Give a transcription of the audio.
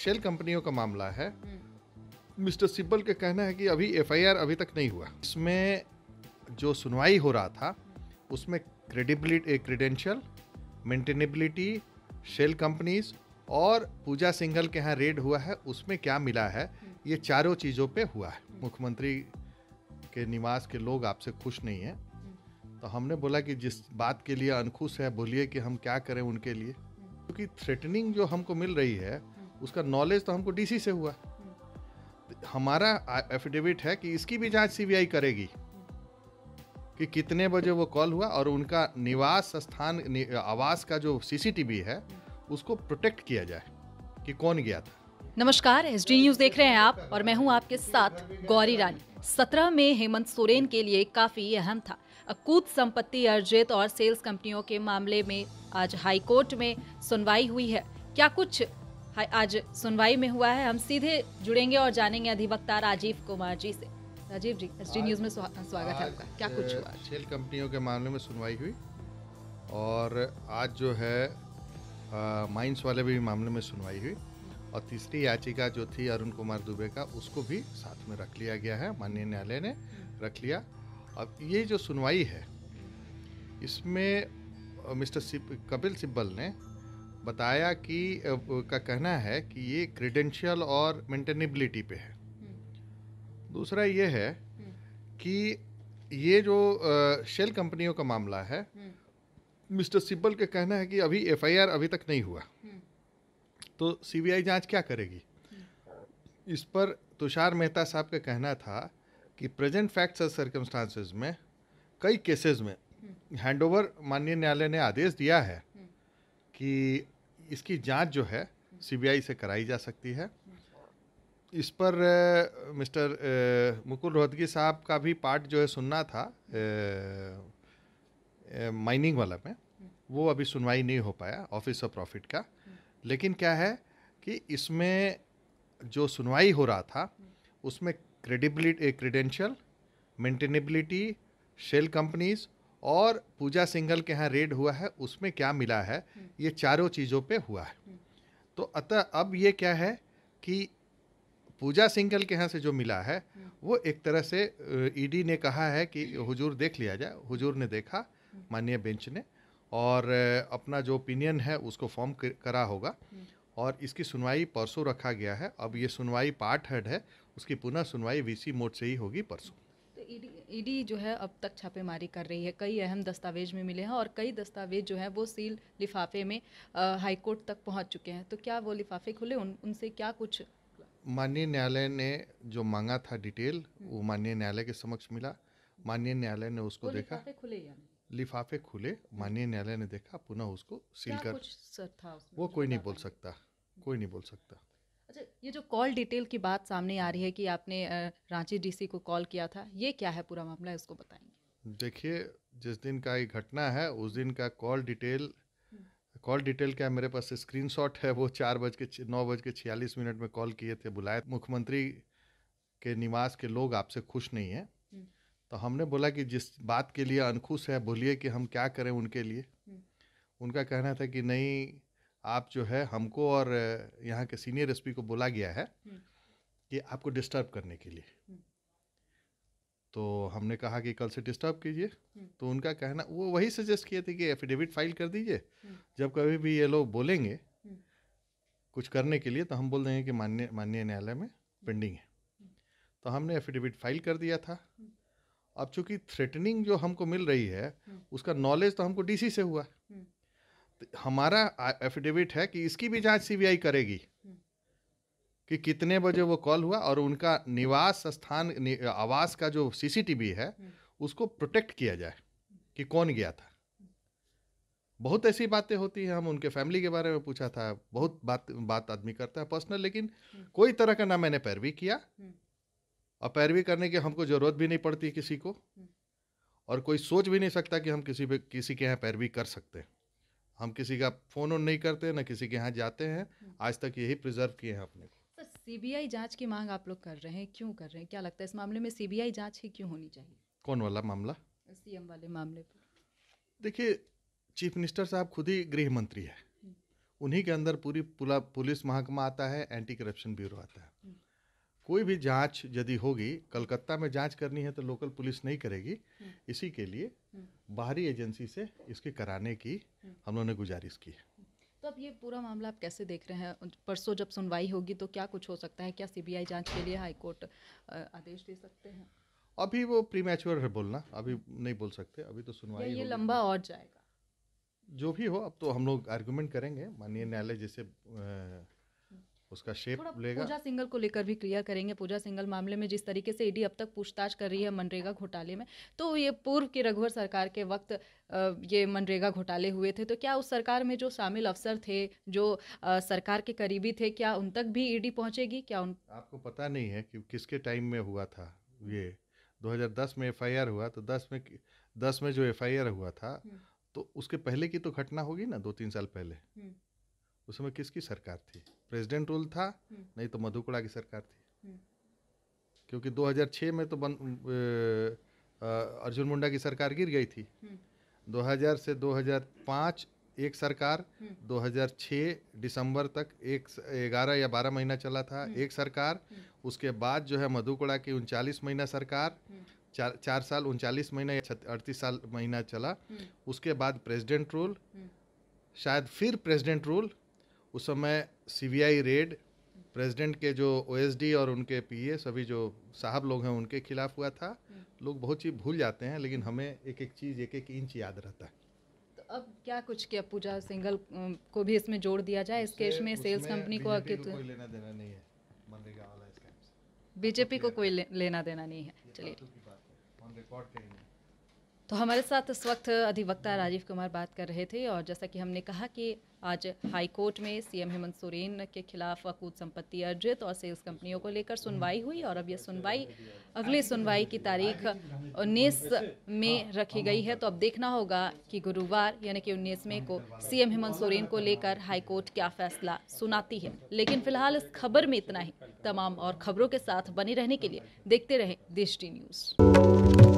Shell कंपनियों का मामला है हम्म। मिस्टर सिब्बल का कहना है कि अभी एफआईआर अभी तक नहीं हुआ इसमें जो सुनवाई हो रहा था उसमें credibility credential maintainability shell companies और पूजा सिंघल के यहाँ रेड हुआ है उसमें क्या मिला है हम्म। ये चारों चीज़ों पे हुआ है मुख्यमंत्री के निवास के लोग आपसे खुश नहीं हैं हम्म। तो हमने बोला कि जिस बात के लिए अनखुश है बोलिए कि हम क्या करें उनके लिए क्योंकि थ्रेटनिंग जो हमको मिल रही है उसका नॉलेज तो हमको डीसी से हुआ हमारा एफिडेविट है कि इसकी भी जांच सीबीआई करेगी कि कितने बजे वो कॉल हुआ और उनका निवास स्थान आवास का जो सीसीटीवी है उसको प्रोटेक्ट किया जाए कि कौन गया था नमस्कार एस डी न्यूज देख रहे हैं आप और मैं हूं आपके साथ गौरी रानी सत्रह में हेमंत सोरेन के लिए काफी अहम था अकूत संपत्ति अर्जित और सेल्स कंपनियों के मामले में आज हाईकोर्ट में सुनवाई हुई है क्या कुछ आज सुनवाई में हुआ है हम सीधे जुड़ेंगे और जानेंगे अधिवक्ता राजीव कुमार जी से राजीव जी एस न्यूज में स्वागत है आपका क्या कुछ हुआ खेल कंपनियों के मामले में सुनवाई हुई और आज जो है माइंस वाले भी मामले में सुनवाई हुई और तीसरी याचिका जो थी अरुण कुमार दुबे का उसको भी साथ में रख लिया गया है माननीय न्यायालय ने रख लिया अब ये जो सुनवाई है इसमें मिस्टर सिप कपिल सिब्बल ने बताया कि का कहना है कि ये क्रीडेंशियल और मेंटेनेबिलिटी पे है हम्म। दूसरा ये है हम्म। कि ये जो शेल कंपनियों का मामला है मिस्टर सिब्बल का कहना है कि अभी एफआईआर अभी तक नहीं हुआ हम्म। तो सीबीआई जांच क्या करेगी इस पर तुषार मेहता साहब का कहना था कि प्रेजेंट फैक्ट्स और सर्कमस्टांसेस में कई केसेस में हैंडओवर माननीय न्यायालय ने आदेश दिया है कि इसकी जांच जो है सीबीआई से कराई जा सकती है इस पर ए, मिस्टर ए, मुकुल रोहतगी साहब का भी पार्ट जो है सुनना था माइनिंग वाला में वो अभी सुनवाई नहीं हो पाया ऑफिस ऑफ प्रॉफिट का लेकिन क्या है कि इसमें जो सुनवाई हो रहा था उसमें credibility credential maintainability shell companies और पूजा सिंघल के यहाँ रेड हुआ है उसमें क्या मिला है ये चारों चीज़ों पे हुआ है तो अतः अब ये क्या है कि पूजा सिंघल के यहाँ से जो मिला है वो एक तरह से ईडी e ने कहा है कि हुजूर देख लिया जाए हुजूर ने देखा माननीय बेंच ने और अपना जो ओपिनियन है उसको फॉर्म करा होगा और इसकी सुनवाई परसों रखा गया है अब ये सुनवाई पार्ट हेड है उसकी पुनः सुनवाई वीसी मोड से ही होगी परसों ईडी जो है अब तक छापेमारी कर रही है कई अहम दस्तावेज में मिले हैं और कई दस्तावेज जो है वो सील लिफाफे में हाईकोर्ट तक पहुंच चुके हैं तो क्या वो लिफाफे खुले उन उनसे क्या कुछ माननीय न्यायालय ने जो मांगा था डिटेल वो हम्म। माननीय न्यायालय के समक्ष मिला माननीय न्यायालय ने उसको देखा लिफाफे खुले लिफाफे खुले हम्म। माननीय न्यायालय ने देखा पुनः उसको सील कर वो कोई नहीं बोल सकता कोई नहीं बोल सकता अच्छा ये जो कॉल डिटेल की बात सामने आ रही है कि आपने रांची डीसी को कॉल किया था ये क्या है पूरा मामला इसको बताएंगे देखिए जिस दिन का ये घटना है उस दिन का कॉल डिटेल कॉल डिटेल क्या मेरे पास शॉट है वो चार बज के नौ बज के छियालीस मिनट में कॉल किए थे बुलाए मुख्यमंत्री के निवास के लोग आपसे खुश नहीं हैं हम्म। तो हमने बोला कि जिस बात के लिए अनखुश है बोलिए कि हम क्या करें उनके लिए हम्म। उनका कहना था कि नहीं आप जो है हमको और यहाँ के सीनियर एस को बोला गया है हम्म। कि आपको डिस्टर्ब करने के लिए हम्म। तो हमने कहा कि कल से डिस्टर्ब कीजिए हम्म। तो उनका कहना वो वही सजेस्ट किए थे कि एफिडेविट फाइल कर दीजिए जब कभी भी ये लोग बोलेंगे कुछ करने के लिए तो हम बोल देंगे कि मान्य माननीय न्यायालय में पेंडिंग है तो हमने एफिडेविट फाइल कर दिया था अब चूंकि थ्रेटनिंग जो हमको मिल रही है उसका नॉलेज तो हमको डीसी से हुआ हमारा एफिडेविट है कि इसकी भी जांच सीबीआई करेगी हम्म। कि कितने बजे वो कॉल हुआ और उनका निवास स्थान आवास का जो सीसीटीवी है हम्म। उसको प्रोटेक्ट किया जाए हम्म। कि कौन गया था बहुत ऐसी बातें होती है हम उनके फैमिली के बारे में पूछा था बहुत बात बात आदमी करता है पर्सनल लेकिन कोई तरह का ना मैंने पैरवी किया और पैरवी करने की हमको ज़रूरत भी नहीं पड़ती किसी को और कोई सोच भी नहीं सकता कि हम किसी पे किसी के यहाँ पैरवी कर सकते हैं हम किसी का फ़ोन नहीं करते ना किसी के यहाँ जाते हैं हम्म। आज तक यही प्रिजर्व किए हैं अपने को सर सीबीआई जांच की मांग आप लोग कर रहे हैं क्यों कर रहे हैं क्या लगता है इस मामले में सीबीआई जांच ही क्यों होनी चाहिए कौन वाला मामला सीएम वाले मामले पर देखिए चीफ मिनिस्टर साहब खुद ही गृह मंत्री है हम्म। उन्हीं के अंदर पूरी पुलिस महकमा आता है एंटी करप्शन ब्यूरो आता है हम्म। कोई भी जांच यदि होगी कलकत्ता में जांच करनी है तो लोकल पुलिस नहीं करेगी हम्म। इसी के लिए हम्म। बाहरी एजेंसी से इसके कराने की हम्म। हम लोगों ने गुजारिश की है तो अब ये पूरा मामला आप कैसे देख रहे हैं परसों जब सुनवाई होगी तो क्या कुछ हो सकता है क्या सीबीआई जांच के लिए हाईकोर्ट आदेश दे सकते हैं अभी वो प्रीमेच्योर है बोलना अभी नहीं बोल सकते अभी तो सुनवाई ये, ये लंबा और जाएगा जो भी हो अब तो हम लोग आर्गूमेंट करेंगे माननीय न्यायालय जैसे उसका शेप लेगा पूजा सिंगल को लेकर भी क्लियर करेंगे पूजा सिंगल मामले में जिस तरीके से ईडी अब तक पूछताछ कर रही है मनरेगा घोटाले में तो ये पूर्व की रघुवर सरकार के वक्त ये मनरेगा घोटाले हुए थे तो क्या उस सरकार में जो शामिल अफसर थे जो सरकार के करीबी थे क्या उन तक भी ईडी पहुंचेगी क्या उन आपको पता नहीं है कि किसके टाइम में हुआ था ये 2010 में एफआईआर हुआ तो 10 में 10 में जो एफआईआर हुआ था हम्म। तो उसके पहले की तो घटना होगी ना दो तीन साल पहले हम्म। उस समय किसकी सरकार थी प्रेसिडेंट रूल था हम्म। नहीं तो मधुकुड़ा की सरकार थी हम्म। क्योंकि 2006 में तो बन अर्जुन मुंडा की सरकार गिर गई थी 2000 हम्म। से 2005 एक सरकार 2006 दिसंबर तक एक ग्यारह या बारह महीना चला था एक सरकार उसके बाद जो है मधुकोड़ा की उनचालीस महीना सरकार चार चार साल उनचालीस महीना या अड़तीस साल महीना चला उसके बाद प्रेसिडेंट रूल शायद फिर प्रेसिडेंट रूल उस समय सीबीआई रेड प्रेसिडेंट के जो ओएसडी और उनके पीए e सभी जो साहब लोग हैं उनके खिलाफ हुआ था हम्म। लोग बहुत चीज़ भूल जाते हैं लेकिन हमें एक एक चीज़ एक एक इंच याद रहता है तो अब क्या कुछ किया पूजा सिंगल को भी इसमें जोड़ दिया जाए इस केस में सेल्स कंपनी को कोई लेना देना नहीं है मनरेगा वाला बीजेपी तो को कोई लेना देना नहीं है चलिए तो हमारे साथ इस वक्त अधिवक्ता राजीव कुमार बात कर रहे थे और जैसा कि हमने कहा कि आज हाईकोर्ट में सीएम हेमंत सोरेन के खिलाफ अकूत संपत्ति अर्जित और सेल्स कंपनियों को लेकर सुनवाई हुई और अब यह सुनवाई अगली सुनवाई की तारीख 19 में रखी गई है तो अब देखना होगा कि गुरुवार यानी कि 19 मई को सीएम हेमंत सोरेन को लेकर हाईकोर्ट क्या फैसला सुनाती है लेकिन फिलहाल इस खबर में इतना ही तमाम और खबरों के साथ बने रहने के लिए देखते रहें देश न्यूज़